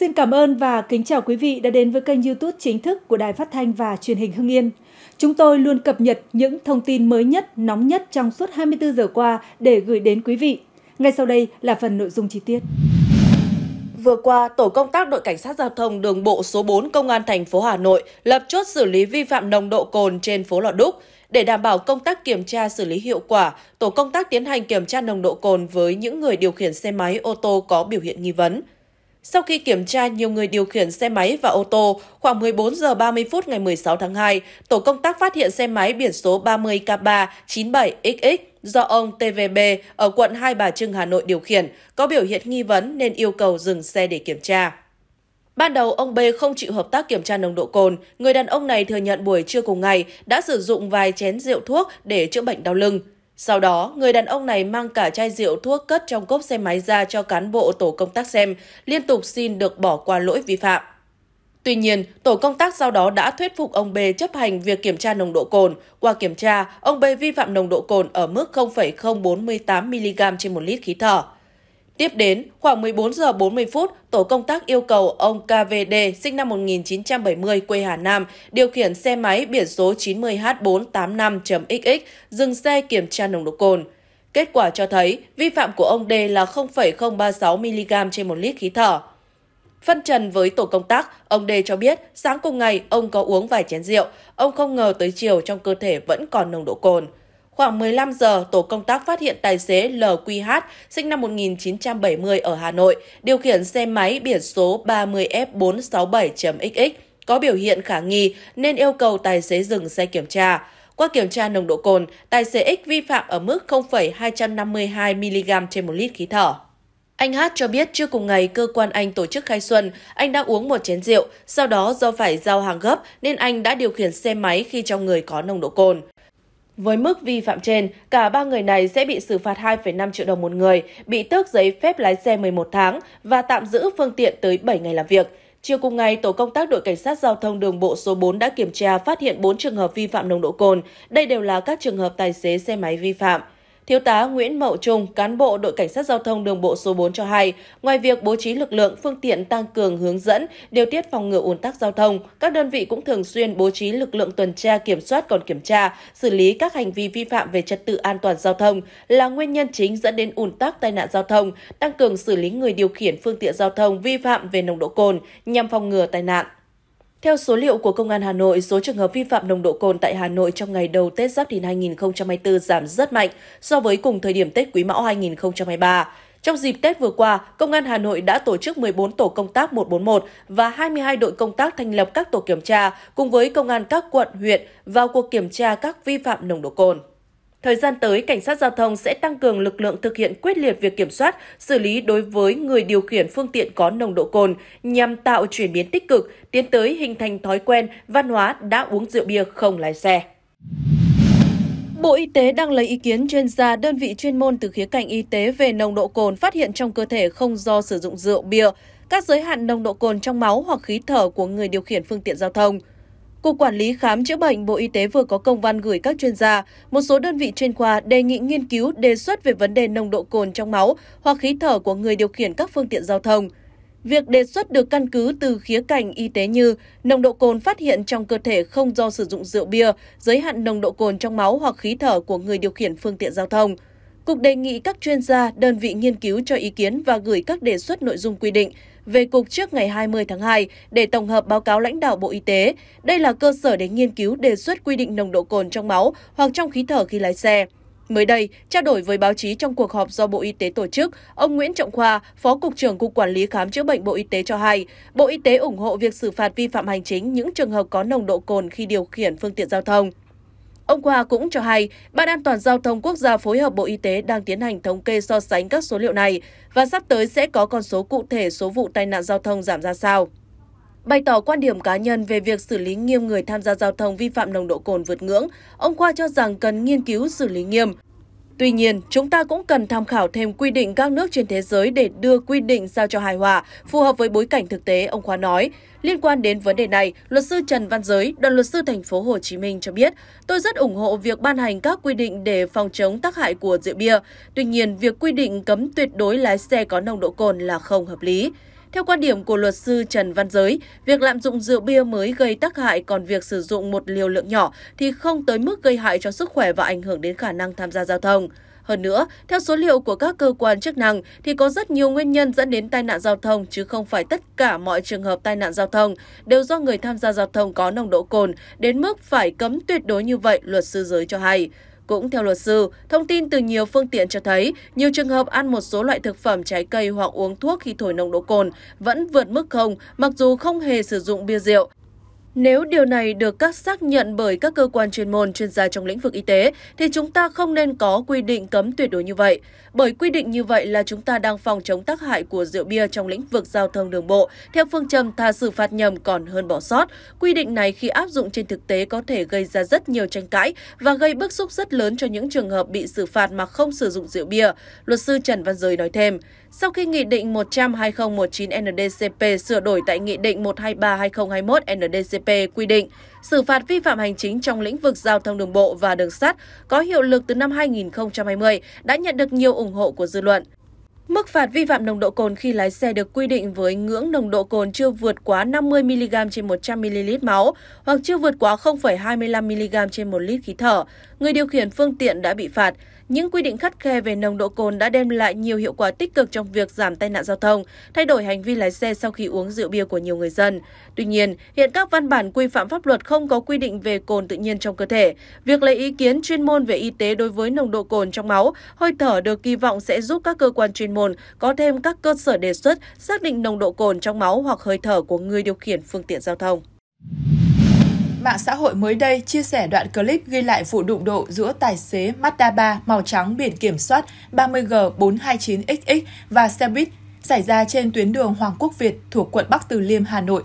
Xin cảm ơn và kính chào quý vị đã đến với kênh YouTube chính thức của Đài Phát thanh và Truyền hình Hưng Yên. Chúng tôi luôn cập nhật những thông tin mới nhất, nóng nhất trong suốt 24 giờ qua để gửi đến quý vị. Ngay sau đây là phần nội dung chi tiết. Vừa qua, Tổ công tác đội cảnh sát giao thông đường bộ số 4 Công an thành phố Hà Nội lập chốt xử lý vi phạm nồng độ cồn trên phố Lò Đúc. Để đảm bảo công tác kiểm tra xử lý hiệu quả, tổ công tác tiến hành kiểm tra nồng độ cồn với những người điều khiển xe máy ô tô có biểu hiện nghi vấn. Sau khi kiểm tra nhiều người điều khiển xe máy và ô tô, khoảng 14 giờ 30 phút ngày 16 tháng 2, tổ công tác phát hiện xe máy biển số 30K397XX do ông TVB ở quận Hai Bà Trưng, Hà Nội điều khiển, có biểu hiện nghi vấn nên yêu cầu dừng xe để kiểm tra. Ban đầu, ông B không chịu hợp tác kiểm tra nồng độ cồn. Người đàn ông này thừa nhận buổi trưa cùng ngày đã sử dụng vài chén rượu thuốc để chữa bệnh đau lưng. Sau đó, người đàn ông này mang cả chai rượu thuốc cất trong cốp xe máy ra cho cán bộ tổ công tác xem, liên tục xin được bỏ qua lỗi vi phạm. Tuy nhiên, tổ công tác sau đó đã thuyết phục ông B chấp hành việc kiểm tra nồng độ cồn. Qua kiểm tra, ông B vi phạm nồng độ cồn ở mức 0,048mg trên một lít khí thở. Tiếp đến, khoảng 14 giờ 40 phút, tổ công tác yêu cầu ông KVD sinh năm 1970 quê Hà Nam điều khiển xe máy biển số 90H485.XX dừng xe kiểm tra nồng độ cồn. Kết quả cho thấy vi phạm của ông D là 0,036mg trên 1 lít khí thở. Phân trần với tổ công tác, ông D cho biết sáng cùng ngày ông có uống vài chén rượu, ông không ngờ tới chiều trong cơ thể vẫn còn nồng độ cồn. Khoảng 15 giờ, tổ công tác phát hiện tài xế LQH sinh năm 1970 ở Hà Nội, điều khiển xe máy biển số 30F467.XX có biểu hiện khả nghi nên yêu cầu tài xế dừng xe kiểm tra. Qua kiểm tra nồng độ cồn, tài xế X vi phạm ở mức 0,252 mg trên 1 lít khí thở. Anh Hát cho biết trước cùng ngày cơ quan anh tổ chức khai xuân, anh đã uống một chén rượu, sau đó do phải giao hàng gấp nên anh đã điều khiển xe máy khi trong người có nồng độ cồn. Với mức vi phạm trên, cả ba người này sẽ bị xử phạt 2,5 triệu đồng một người, bị tước giấy phép lái xe 11 tháng và tạm giữ phương tiện tới 7 ngày làm việc. Chiều cùng ngày, tổ công tác đội cảnh sát giao thông đường bộ số 4 đã kiểm tra phát hiện 4 trường hợp vi phạm nồng độ cồn. Đây đều là các trường hợp tài xế xe máy vi phạm. Thiếu tá Nguyễn Mậu Trung, cán bộ đội cảnh sát giao thông đường bộ số 4 cho hay, ngoài việc bố trí lực lượng phương tiện tăng cường hướng dẫn, điều tiết phòng ngừa ùn tắc giao thông, các đơn vị cũng thường xuyên bố trí lực lượng tuần tra kiểm soát còn kiểm tra, xử lý các hành vi vi phạm về trật tự an toàn giao thông là nguyên nhân chính dẫn đến ùn tắc tai nạn giao thông, tăng cường xử lý người điều khiển phương tiện giao thông vi phạm về nồng độ cồn nhằm phòng ngừa tai nạn. Theo số liệu của Công an Hà Nội, số trường hợp vi phạm nồng độ cồn tại Hà Nội trong ngày đầu Tết Giáp Thìn 2024 giảm rất mạnh so với cùng thời điểm Tết Quý Mão 2023. Trong dịp Tết vừa qua, Công an Hà Nội đã tổ chức 14 tổ công tác 141 và 22 đội công tác thành lập các tổ kiểm tra cùng với công an các quận, huyện vào cuộc kiểm tra các vi phạm nồng độ cồn. Thời gian tới, cảnh sát giao thông sẽ tăng cường lực lượng thực hiện quyết liệt việc kiểm soát, xử lý đối với người điều khiển phương tiện có nồng độ cồn nhằm tạo chuyển biến tích cực, tiến tới hình thành thói quen, văn hóa đã uống rượu bia không lái xe. Bộ Y tế đang lấy ý kiến chuyên gia đơn vị chuyên môn từ khía cạnh y tế về nồng độ cồn phát hiện trong cơ thể không do sử dụng rượu bia, các giới hạn nồng độ cồn trong máu hoặc khí thở của người điều khiển phương tiện giao thông. Cục Quản lý Khám chữa bệnh Bộ Y tế vừa có công văn gửi các chuyên gia, một số đơn vị chuyên khoa đề nghị nghiên cứu đề xuất về vấn đề nồng độ cồn trong máu hoặc khí thở của người điều khiển các phương tiện giao thông. Việc đề xuất được căn cứ từ khía cạnh y tế như nồng độ cồn phát hiện trong cơ thể không do sử dụng rượu bia, giới hạn nồng độ cồn trong máu hoặc khí thở của người điều khiển phương tiện giao thông – Cục đề nghị các chuyên gia, đơn vị nghiên cứu cho ý kiến và gửi các đề xuất nội dung quy định về Cục trước ngày 20 tháng 2 để tổng hợp báo cáo lãnh đạo Bộ Y tế. Đây là cơ sở để nghiên cứu đề xuất quy định nồng độ cồn trong máu hoặc trong khí thở khi lái xe. Mới đây, trao đổi với báo chí trong cuộc họp do Bộ Y tế tổ chức, ông Nguyễn Trọng Khoa, Phó Cục trưởng Cục Quản lý Khám chữa bệnh Bộ Y tế cho hay, Bộ Y tế ủng hộ việc xử phạt vi phạm hành chính những trường hợp có nồng độ cồn khi điều khiển phương tiện giao thông. Ông Khoa cũng cho hay, Ban an toàn giao thông quốc gia phối hợp Bộ Y tế đang tiến hành thống kê so sánh các số liệu này và sắp tới sẽ có con số cụ thể số vụ tai nạn giao thông giảm ra sao. Bày tỏ quan điểm cá nhân về việc xử lý nghiêm người tham gia giao thông vi phạm nồng độ cồn vượt ngưỡng, ông Khoa cho rằng cần nghiên cứu xử lý nghiêm, Tuy nhiên, chúng ta cũng cần tham khảo thêm quy định các nước trên thế giới để đưa quy định sao cho hài hòa, phù hợp với bối cảnh thực tế, ông Khoa nói. Liên quan đến vấn đề này, luật sư Trần Văn Giới, đoàn luật sư thành phố Hồ Chí Minh cho biết, tôi rất ủng hộ việc ban hành các quy định để phòng chống tác hại của rượu bia. Tuy nhiên, việc quy định cấm tuyệt đối lái xe có nồng độ cồn là không hợp lý. Theo quan điểm của luật sư Trần Văn Giới, việc lạm dụng rượu bia mới gây tác hại còn việc sử dụng một liều lượng nhỏ thì không tới mức gây hại cho sức khỏe và ảnh hưởng đến khả năng tham gia giao thông. Hơn nữa, theo số liệu của các cơ quan chức năng thì có rất nhiều nguyên nhân dẫn đến tai nạn giao thông chứ không phải tất cả mọi trường hợp tai nạn giao thông đều do người tham gia giao thông có nồng độ cồn đến mức phải cấm tuyệt đối như vậy, luật sư giới cho hay. Cũng theo luật sư, thông tin từ nhiều phương tiện cho thấy nhiều trường hợp ăn một số loại thực phẩm trái cây hoặc uống thuốc khi thổi nồng độ cồn vẫn vượt mức không mặc dù không hề sử dụng bia rượu. Nếu điều này được các xác nhận bởi các cơ quan chuyên môn chuyên gia trong lĩnh vực y tế thì chúng ta không nên có quy định cấm tuyệt đối như vậy. Bởi quy định như vậy là chúng ta đang phòng chống tác hại của rượu bia trong lĩnh vực giao thông đường bộ. Theo phương châm tha xử phạt nhầm còn hơn bỏ sót, quy định này khi áp dụng trên thực tế có thể gây ra rất nhiều tranh cãi và gây bức xúc rất lớn cho những trường hợp bị xử phạt mà không sử dụng rượu bia, luật sư Trần Văn Giới nói thêm. Sau khi Nghị định 100-2019-NDCP sửa đổi tại Nghị định 123-2021-NDCP quy định, xử phạt vi phạm hành chính trong lĩnh vực giao thông đường bộ và đường sắt có hiệu lực từ năm 2020 đã nhận được nhiều ủng ủng hộ của dư luận Mức phạt vi phạm nồng độ cồn khi lái xe được quy định với ngưỡng nồng độ cồn chưa vượt quá 50 mg trên 100 ml máu hoặc chưa vượt quá 0,25 mg trên 1 lít khí thở. Người điều khiển phương tiện đã bị phạt. Những quy định khắt khe về nồng độ cồn đã đem lại nhiều hiệu quả tích cực trong việc giảm tai nạn giao thông, thay đổi hành vi lái xe sau khi uống rượu bia của nhiều người dân. Tuy nhiên, hiện các văn bản quy phạm pháp luật không có quy định về cồn tự nhiên trong cơ thể. Việc lấy ý kiến chuyên môn về y tế đối với nồng độ cồn trong máu, hơi thở được kỳ vọng sẽ giúp các cơ quan chuyên môn Môn có thêm các cơ sở đề xuất xác định nồng độ cồn trong máu hoặc hơi thở của người điều khiển phương tiện giao thông. Mạng xã hội mới đây chia sẻ đoạn clip ghi lại vụ đụng độ giữa tài xế Mazda 3 màu trắng biển kiểm soát 30G429XX và xe buýt xảy ra trên tuyến đường Hoàng Quốc Việt thuộc quận Bắc Từ Liêm, Hà Nội.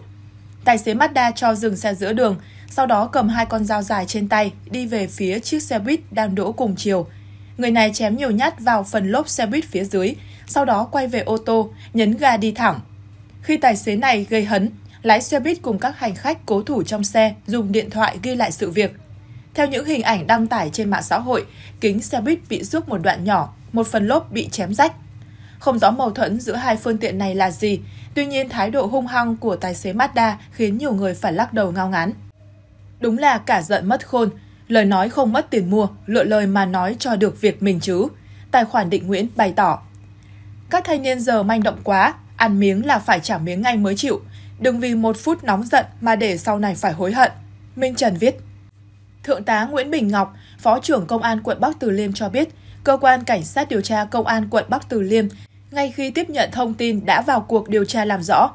Tài xế Mazda cho dừng xe giữa đường, sau đó cầm hai con dao dài trên tay đi về phía chiếc xe buýt đang đỗ cùng chiều. Người này chém nhiều nhát vào phần lốp xe buýt phía dưới, sau đó quay về ô tô, nhấn ga đi thẳng. Khi tài xế này gây hấn, lái xe buýt cùng các hành khách cố thủ trong xe dùng điện thoại ghi lại sự việc. Theo những hình ảnh đăng tải trên mạng xã hội, kính xe buýt bị rước một đoạn nhỏ, một phần lốp bị chém rách. Không rõ mâu thuẫn giữa hai phương tiện này là gì, tuy nhiên thái độ hung hăng của tài xế Mazda khiến nhiều người phải lắc đầu ngao ngán. Đúng là cả giận mất khôn, lời nói không mất tiền mua, lựa lời mà nói cho được việc mình chứ. Tài khoản định Nguyễn bày tỏ. Các thanh niên giờ manh động quá, ăn miếng là phải trả miếng ngay mới chịu. Đừng vì một phút nóng giận mà để sau này phải hối hận. Minh Trần viết. Thượng tá Nguyễn Bình Ngọc, Phó trưởng Công an quận Bắc Từ Liêm cho biết, Cơ quan Cảnh sát điều tra Công an quận Bắc Từ Liêm ngay khi tiếp nhận thông tin đã vào cuộc điều tra làm rõ.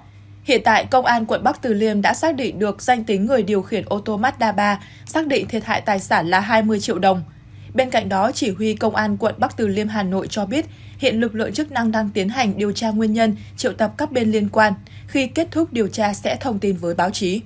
Hiện tại, Công an quận Bắc Từ Liêm đã xác định được danh tính người điều khiển ô tô Mazda 3, xác định thiệt hại tài sản là 20 triệu đồng – Bên cạnh đó, chỉ huy Công an quận Bắc Từ Liêm Hà Nội cho biết, hiện lực lượng chức năng đang tiến hành điều tra nguyên nhân, triệu tập các bên liên quan. Khi kết thúc điều tra sẽ thông tin với báo chí.